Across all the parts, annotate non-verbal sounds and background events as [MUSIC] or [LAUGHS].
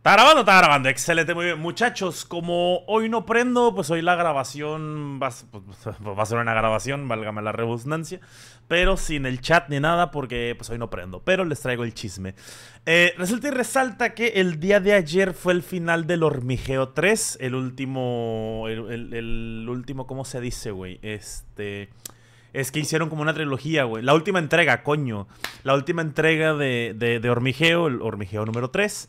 Está grabando, está grabando. Excelente, muy bien. Muchachos, como hoy no prendo, pues hoy la grabación pues, pues, va a, ser una grabación, válgame la redundancia, pero sin el chat ni nada porque pues hoy no prendo, pero les traigo el chisme. Eh, resulta y resalta que el día de ayer fue el final del Hormigeo 3, el último, el, último, ¿cómo se dice, güey? Este... Es que hicieron como una trilogía, güey. La última entrega, coño. La última entrega de, de Hormigeo, el Hormigeo número 3.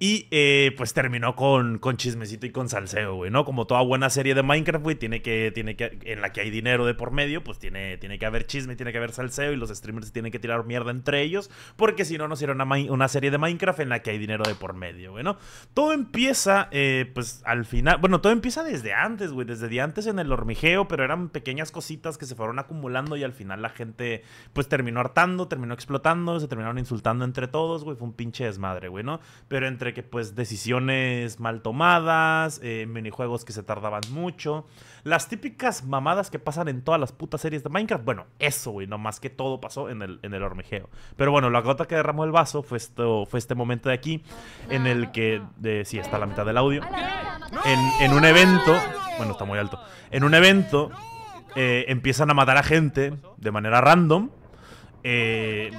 Y eh, pues terminó con, con chismecito y con salseo, güey, ¿no? Como toda buena serie de Minecraft, güey, tiene que, tiene que, en la que hay dinero de por medio, pues tiene, tiene que haber chisme, tiene que haber salseo y los streamers tienen que tirar mierda entre ellos, porque si no, no será una, serie de Minecraft en la que hay dinero de por medio, güey, ¿no? Todo empieza, eh, pues al final, bueno, todo empieza desde antes, güey, desde antes en el hormigeo, pero eran pequeñas cositas que se fueron acumulando y al final la gente, pues terminó hartando, terminó explotando, se terminaron insultando entre todos, güey, fue un pinche desmadre, güey, ¿no? Pero entre que pues decisiones mal tomadas, eh, minijuegos que se tardaban mucho, las típicas mamadas que pasan en todas las putas series de Minecraft. Bueno, eso, güey, no más que todo pasó en el, en el hormigeo. Pero bueno, la gota que derramó el vaso fue, fue este momento de aquí, en el que, sí, está la mitad del audio, en, un evento, bueno, está muy alto, en un evento eh, empiezan a matar a gente de manera random. Eh,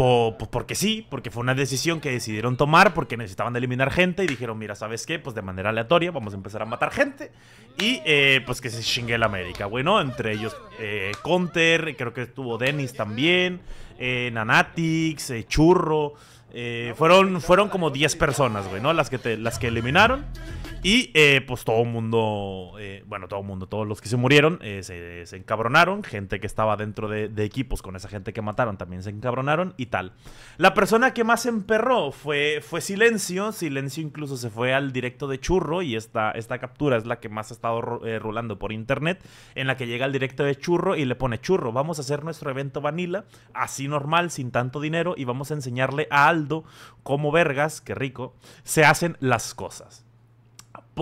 pues, porque sí, porque fue una decisión que decidieron tomar porque necesitaban eliminar gente y dijeron, mira, ¿sabes qué? Pues de manera aleatoria vamos a empezar a matar gente y eh, pues que se chingue la América, bueno, entre ellos eh, Conter, creo que estuvo Dennis también, eh, Nanatix, eh, Churro, eh, fueron, fueron como 10 personas, güey, ¿no? Las que, las que eliminaron. Y eh, pues todo el mundo, eh, bueno, todo el mundo, todos los que se murieron eh, se, encabronaron. Gente que estaba dentro de, equipos con esa gente que mataron también se encabronaron y tal. La persona que más emperró fue, fue Silencio. Silencio incluso se fue al directo de Churro y esta, esta captura es la que más ha estado rulando por internet. En la que llega al directo de Churro y le pone Churro, vamos a hacer nuestro evento vanilla, así normal, sin tanto dinero y vamos a enseñarle a Aldo cómo vergas, qué rico, se hacen las cosas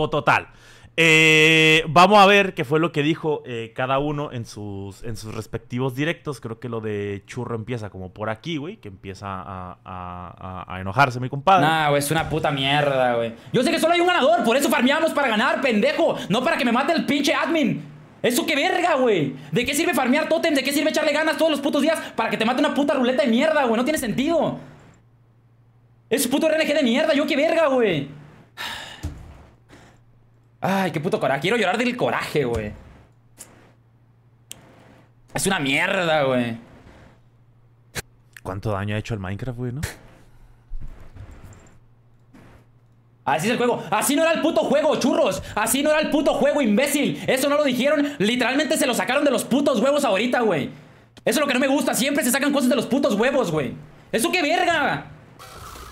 total. Eh, vamos a ver qué fue lo que dijo eh, cada uno en sus, en sus respectivos directos. Creo que lo de Churro empieza como por aquí, güey, que empieza a, enojarse mi compadre. Nah, güey, es una puta mierda, güey. Yo sé que solo hay un ganador, por eso farmeamos para ganar, pendejo. No para que me mate el pinche admin. ¿Eso qué verga, güey? ¿De qué sirve farmear totem? ¿De qué sirve echarle ganas todos los putos días para que te mate una puta ruleta de mierda, güey? No tiene sentido. Es puto RNG de mierda, yo qué verga, güey. Ay, qué puto coraje. Quiero llorar del coraje, güey. Es una mierda, güey. ¿Cuánto daño ha hecho el Minecraft, güey, no? Así es el juego. Así no era el puto juego, churros. Así no era el puto juego, imbécil. Eso no lo dijeron. Literalmente se lo sacaron de los putos huevos ahorita, güey. Eso es lo que no me gusta. Siempre se sacan cosas de los putos huevos, güey. ¿Eso qué verga?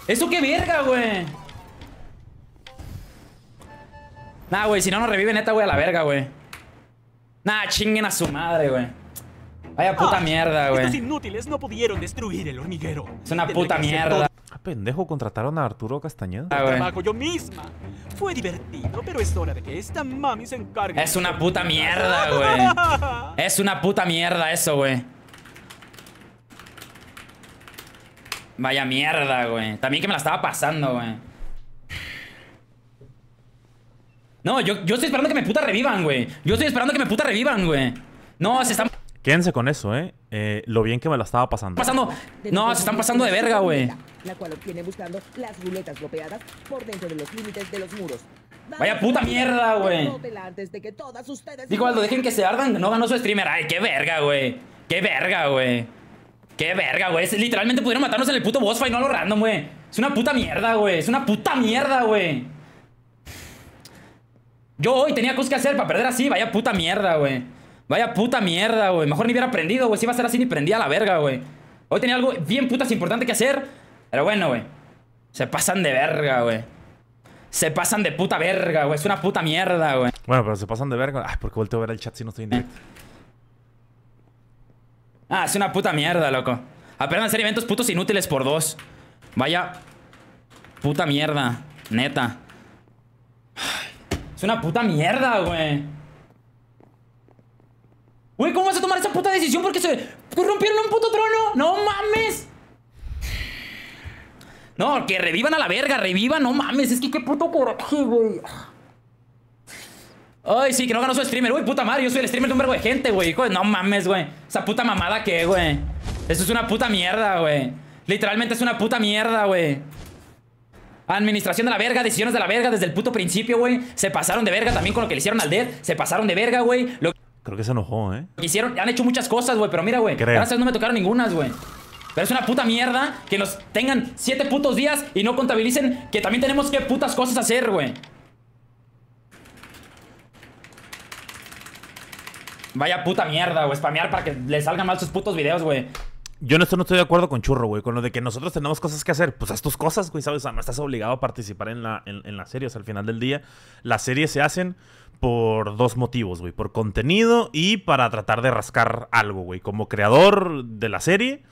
¿Eso qué verga, güey? Nah, güey, si no nos revive neta, güey, a la verga, güey. Nah, chinguen a su madre, güey. Vaya puta ah, mierda, güey. Estos inútiles no pudieron destruir el hormiguero. Es una puta mierda. Ah, pendejo, contrataron a Arturo Castañeda. Ah, trabajo yo misma. Fue divertido, pero es hora de que esta mami se encargue. Es una puta mierda, güey. [LAUGHS] es una puta mierda eso, güey. Vaya mierda, güey. También que me la estaba pasando, güey. No, yo, yo estoy esperando que me puta revivan, güey. Yo estoy esperando que me puta revivan, güey. No, se están... Quédense con eso, eh. eh lo bien que me la estaba pasando. Pasando. No, se están pasando de verga, güey. La cual obtiene buscando las ruletas bloqueadas por dentro de los límites de los muros. Vaya puta mierda, güey. Digo Aldo, dejen que se ardan. No ganó su streamer. Ay, qué verga, güey. Qué verga, güey. Qué verga, güey. Literalmente pudieron matarnos en el puto boss fight, no a lo random, güey. Es una puta mierda, güey. Es una puta mierda, güey. Yo hoy tenía cosas que hacer para perder así. Vaya puta mierda, güey. Vaya puta mierda, güey. Mejor ni hubiera aprendido, güey. Si iba a ser así, ni prendía la verga, güey. Hoy tenía algo bien putas importante que hacer. Pero bueno, güey. Se pasan de verga, güey. Se pasan de puta verga, güey. Es una puta mierda, güey. Bueno, pero se pasan de verga. Ay, ¿por qué volteo a ver el chat si no estoy en directo? Ah, es una puta mierda, loco. Aprendan a hacer eventos putos inútiles por dos. Vaya puta mierda, neta. Es una puta mierda, güey. Güey, ¿cómo vas a tomar esa puta decisión? Porque se rompieron un puto trono. No mames. No, que revivan a la verga, revivan, no mames. Es que qué puto coraje, güey. Ay, sí, que no ganó su streamer. Uy, puta madre, yo soy el streamer de un vergo de gente, güey. No mames, güey. Esa puta mamada ¿qué, güey. Eso es una puta mierda, güey. Literalmente es una puta mierda, güey. Administración de la verga, decisiones de la verga desde el puto principio, güey. Se pasaron de verga también con lo que le hicieron al Dead. Se pasaron de verga, güey. Creo que se enojó, ¿eh? Hicieron, han hecho muchas cosas, güey, pero mira, güey. Gracias no me tocaron ningunas, güey. Pero es una puta mierda que nos tengan siete putos días y no contabilicen que también tenemos que putas cosas hacer, güey. Vaya puta mierda, güey. Spamear para que le salgan mal sus putos videos, güey. Yo en esto no estoy de acuerdo con Churro, güey. Con lo de que nosotros tenemos cosas que hacer. Pues haz tus cosas, güey, ¿sabes? O no estás obligado a participar en, la, en, en las series. Al final del día, las series se hacen por dos motivos, güey. Por contenido y para tratar de rascar algo, güey. Como creador de la serie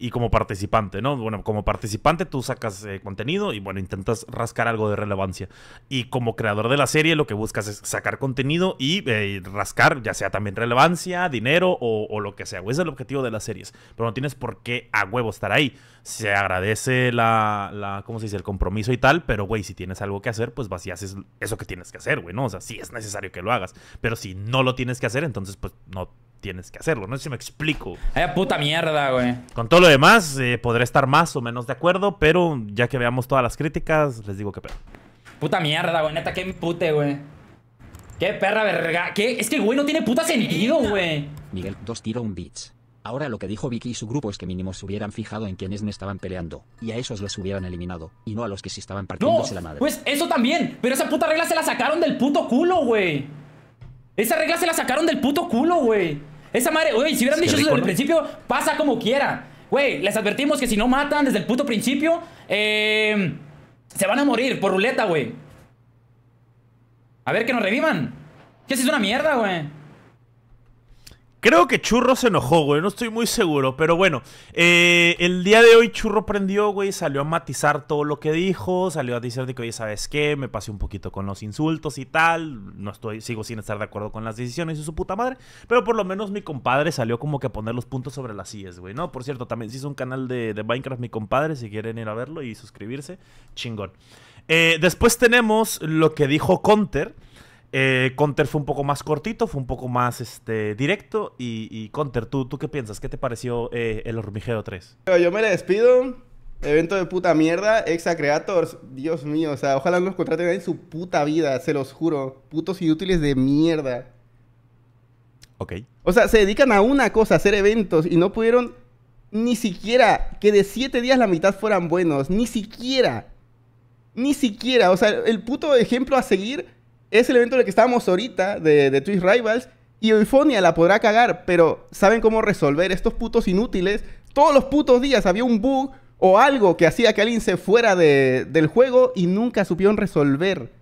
y como participante, ¿no? Bueno, como participante tú sacas eh, contenido y bueno, intentas rascar algo de relevancia. Y como creador de la serie lo que buscas es sacar contenido y eh, rascar ya sea también relevancia, dinero o, lo que sea. Ese es el objetivo de las series. Pero no tienes por qué a huevo estar ahí. Se agradece la, la ¿cómo se dice? El compromiso y tal, pero güey, si tienes algo que hacer, pues vas y haces eso que tienes que hacer, güey, ¿no? O sea, sí es necesario que lo hagas. Pero si no lo tienes que hacer, entonces pues no tienes que hacerlo. No sé si me explico. puta mierda, güey. Con todo lo demás, eh, podré estar más o menos de acuerdo, pero ya que veamos todas las críticas, les digo que Puta mierda, güey. Neta, qué pute güey. Qué perra verga. Es que güey no tiene puta sentido, güey. Miguel, dos tiro un beats. Ahora lo que dijo Vicky y su grupo es que mínimo se hubieran fijado en quienes no estaban peleando, y a esos los hubieran eliminado, y no a los que sí estaban partiéndose la madre. Pues eso también, pero esa puta regla se la sacaron del puto culo, güey. Esa regla se la sacaron del puto culo, güey. Esa madre, güey, si hubieran dicho eso desde el principio, pasa como quiera. Güey, les advertimos que si no matan desde el puto principio, eh, se van a morir por ruleta, güey. A ver que nos revivan. Que si es una mierda, güey. Creo que Churro se enojó, güey. No estoy muy seguro. Pero bueno, eh, el día de hoy Churro prendió, güey. Salió a matizar todo lo que dijo. Salió a decir de que, oye, ¿sabes qué? Me pasé un poquito con los insultos y tal. No estoy, sigo sin estar de acuerdo con las decisiones y su puta madre. Pero por lo menos mi compadre salió como que a poner los puntos sobre las sillas, güey. No, por cierto, también se hizo un canal de, Minecraft, mi compadre. Si quieren ir a verlo y suscribirse, chingón. Eh, después tenemos lo que dijo Conter. Eh, Counter fue un poco más cortito, fue un poco más este, directo. Y, y Counter, ¿tú, ¿tú qué piensas? ¿Qué te pareció eh, el hormigero 3? Yo me le despido. Evento de puta mierda. Exa Creators, Dios mío, o sea, ojalá no los contraten en su puta vida, se los juro. Putos útiles de mierda. Ok. O sea, se dedican a una cosa, hacer eventos, y no pudieron ni siquiera que de 7 días la mitad fueran buenos. Ni siquiera. Ni siquiera. O sea, el puto ejemplo a seguir es el evento en el que estábamos ahorita de, de Twitch Rivals. Y Eufonia la podrá cagar, pero ¿saben cómo resolver estos putos inútiles? Todos los putos días había un bug o algo que hacía que alguien se fuera del juego y nunca supieron resolver.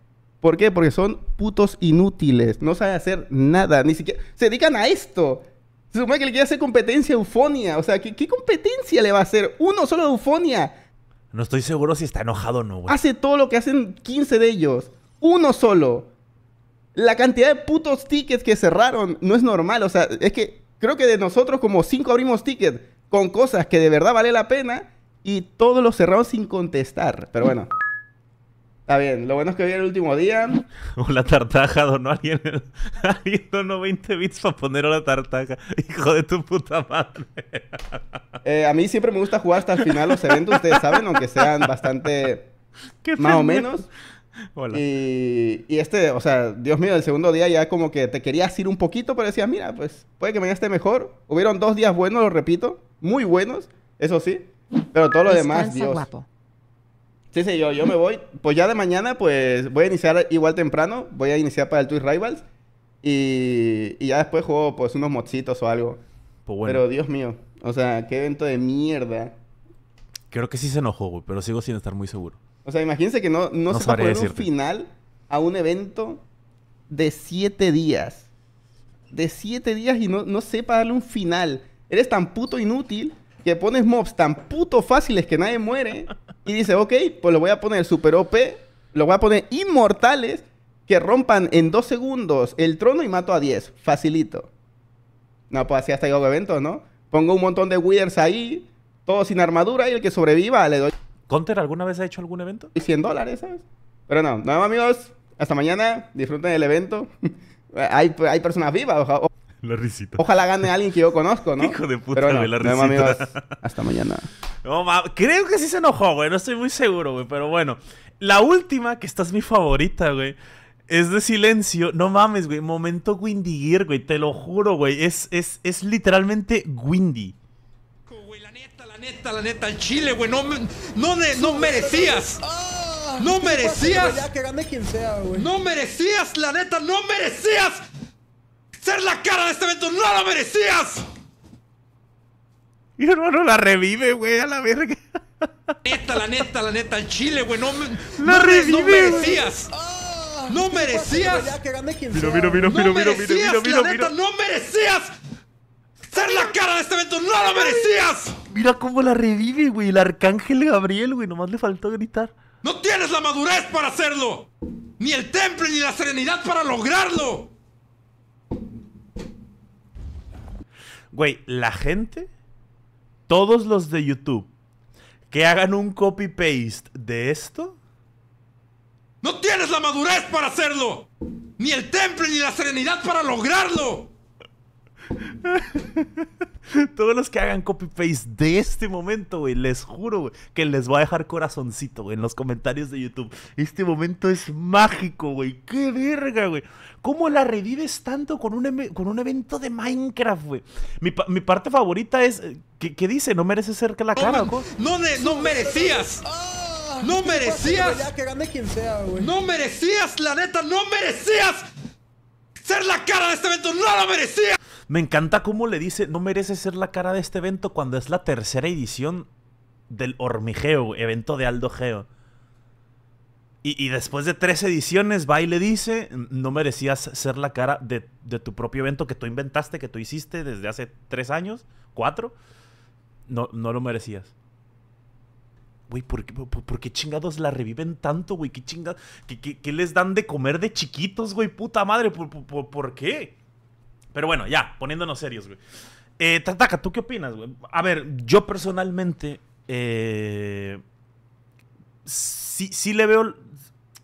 ¿Por qué? Porque son putos inútiles. No saben hacer nada. Ni siquiera. Se dedican a esto. Se supone que le quiere hacer competencia a Eufonia. O sea, ¿qué, competencia le va a hacer? Uno solo de Eufonia. No estoy seguro si está enojado o no, güey. Hace todo lo que hacen 15 de ellos. Uno solo la cantidad de putos tickets que cerraron no es normal. O sea, es que creo que de nosotros como cinco abrimos tickets con cosas que de verdad vale la pena y todos los cerramos sin contestar. Pero bueno. Está bien, lo bueno es que hoy el último día. la [LAUGHS] tartaja, donó alguien. [LAUGHS] alguien donó 20 bits para poner la tartaja. Hijo de tu puta madre. [LAUGHS] Eh, a mí siempre me gusta jugar hasta el final los eventos, ustedes saben, aunque sean bastante. más o menos. Y, este, o sea, Dios mío, el segundo día ya como que te querías ir un poquito, pero decías, mira, pues puede que mañana esté mejor. Hubieron dos días buenos, lo repito, muy buenos, eso sí, pero todo lo demás, Dios. Sí, sí, yo, yo me voy. Pues ya de mañana, pues voy a iniciar igual temprano, voy a iniciar para el Twitch Rivals y, ya después juego pues unos mochitos o algo. Pues pero Dios mío, o sea, qué evento de mierda. Creo que sí se enojó, pero sigo sin estar muy seguro. O sea, imagínense que no, no, se va poner un final a un evento de siete días. De siete días y no, sepa darle un final. Eres tan puto inútil que pones mobs tan puto fáciles que nadie muere y dices, ok, pues lo voy a poner super OP, lo voy a poner inmortales que rompan en dos segundos el trono y mato a 10. Facilito. No, pues así hasta llegó el evento, ¿no? Pongo un montón de withers ahí, todos sin armadura y el que sobreviva le doy ¿Conter alguna vez ha hecho algún evento? Y 100 dólares, ¿sabes? Pero no, nada amigos. Hasta mañana. Disfruten el evento. [LAUGHS] hay, personas vivas. ojalá. la risita. Ojalá gane alguien que yo conozco, ¿no? [LAUGHS] Hijo de puta, la risita. amigos, [LAUGHS] hasta mañana. creo que sí se enojó, güey. No estoy muy seguro, güey. Pero bueno. La última, que esta es mi favorita, güey. Es de silencio. No mames, güey. Momento Windy Gear, güey. Te lo juro, güey. Es, es, literalmente Windy. La neta, la neta, el Chile, güey, no, no, no merecías. Ah, no merecías. No merecías, la neta, no merecías ser la cara de este evento, no lo merecías. Y hermano la revive, güey, a la verga. Neta, la neta, la neta, el Chile, güey, no, no, merecías. Ah, no merecías. mira mira mira mira mira mira no miro, merecías miro, Mira cómo la revive, güey. El arcángel Gabriel, güey. Nomás le faltó gritar. ¡No tienes la madurez para hacerlo! ¡Ni el temple ni la serenidad para lograrlo! Güey, la gente, todos los de YouTube, que hagan un copy-paste de esto. ¡No tienes la madurez para hacerlo! ¡Ni el temple ni la serenidad para lograrlo! [LAUGHS] [LAUGHS] Todos los que hagan copy-paste de este momento, güey, les juro güey, que les voy a dejar corazoncito güey, en los comentarios de YouTube. Este momento es mágico, güey. ¡Qué verga, güey! ¿Cómo la revives tanto con un, con un evento de Minecraft, güey? Mi, parte favorita es... Eh, ¿qué, dice? ¿No mereces ser la cara? no, no merecías. Ah, no merecías. No merecías, la neta, no merecías ser la cara de este evento. No lo merecías. Me encanta cómo le dice, no mereces ser la cara de este evento cuando es la tercera edición del hormigeo, evento de Aldo Geo. Y, después de tres ediciones va y le dice, no merecías ser la cara de, tu propio evento que tú inventaste, que tú hiciste desde hace tres años, cuatro. No, no lo merecías. Güey, ¿por qué, chingados la reviven tanto, güey? ¿Qué ¿Qué, les dan de comer de chiquitos, güey? Puta madre, por, por qué? Pero bueno, ya, poniéndonos serios, güey. Eh, Tataka, ¿tú qué opinas, güey? A ver, yo personalmente. Eh, sí, sí le veo.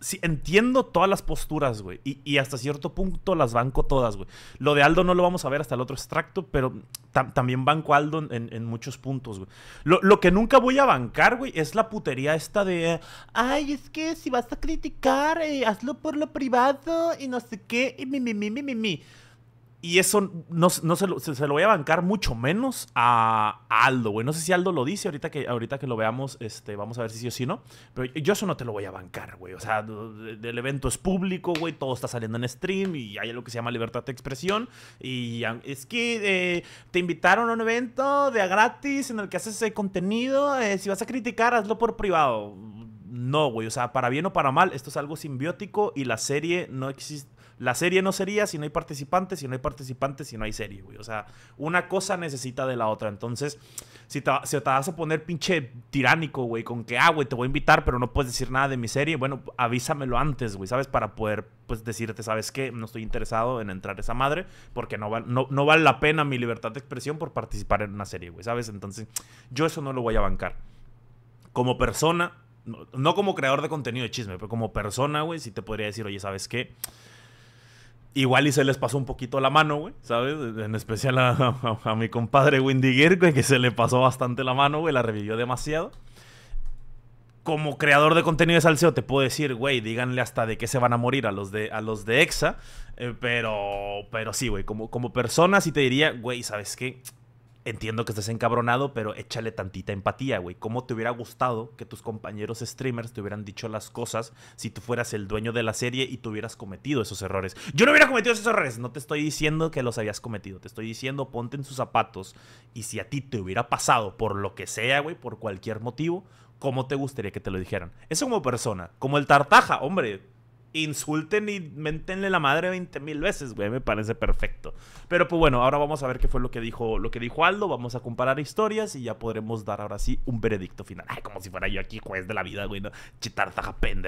Sí, entiendo todas las posturas, güey. Y, hasta cierto punto las banco todas, güey. Lo de Aldo no lo vamos a ver hasta el otro extracto, pero también banco Aldo en, en muchos puntos, güey. Lo, que nunca voy a bancar, güey, es la putería esta de. Ay, es que si vas a criticar, eh, hazlo por lo privado y no sé qué, y mi, mi, mi, mi, mi. mi. Y eso no, se, lo, voy a bancar mucho menos a, Aldo, güey. No sé si Aldo lo dice ahorita que, ahorita que lo veamos, este, vamos a ver si sí o si no. Pero yo eso no te lo voy a bancar, güey. O sea, el evento es público, güey. Todo está saliendo en stream y hay lo que se llama libertad de expresión. Y es que eh, te invitaron a un evento de a gratis en el que haces ese eh, contenido. Eh, si vas a criticar, hazlo por privado. No, güey. O sea, para bien o para mal, esto es algo simbiótico y la serie no existe la serie no sería si no hay participantes, si no hay participantes, si no hay serie, güey. O sea, una cosa necesita de la otra. Entonces, si te, vas a poner pinche tiránico, güey, con que, ah, güey, te voy a invitar, pero no puedes decir nada de mi serie, bueno, avísamelo antes, güey, ¿sabes? Para poder, pues, decirte, ¿sabes qué? No estoy interesado en entrar a esa madre, porque no, no, vale la pena mi libertad de expresión por participar en una serie, güey, ¿sabes? Entonces, yo eso no lo voy a bancar. Como persona, no, como creador de contenido de chisme, pero como persona, güey, sí te podría decir, oye, ¿sabes qué? Igual y se les pasó un poquito la mano, güey, ¿sabes? En especial a, mi compadre Windy Gear, que se le pasó bastante la mano, güey, la revivió demasiado. Como creador de contenido de salseo te puedo decir, güey, díganle hasta de qué se van a morir a los de, a los de EXA. Eh, pero, pero sí, güey, como, como persona sí te diría, güey, ¿sabes qué? entiendo que estés encabronado, pero échale tantita empatía, güey. ¿Cómo te hubiera gustado que tus compañeros streamers te hubieran dicho las cosas si tú fueras el dueño de la serie y tuvieras hubieras cometido esos errores? Yo no hubiera cometido esos errores, no te estoy diciendo que los habías cometido, te estoy diciendo ponte en sus zapatos y si a ti te hubiera pasado por lo que sea, güey, por cualquier motivo, ¿cómo te gustaría que te lo dijeran? Eso como persona, como el tartaja, hombre, insulten y mentenle la madre 20 mil veces, güey. Me parece perfecto. Pero pues bueno, ahora vamos a ver qué fue lo que dijo, lo que dijo Aldo. Vamos a comparar historias y ya podremos dar ahora sí un veredicto final. Ay, como si fuera yo aquí juez de la vida, güey. ¿no? Chitarzaja pendejo.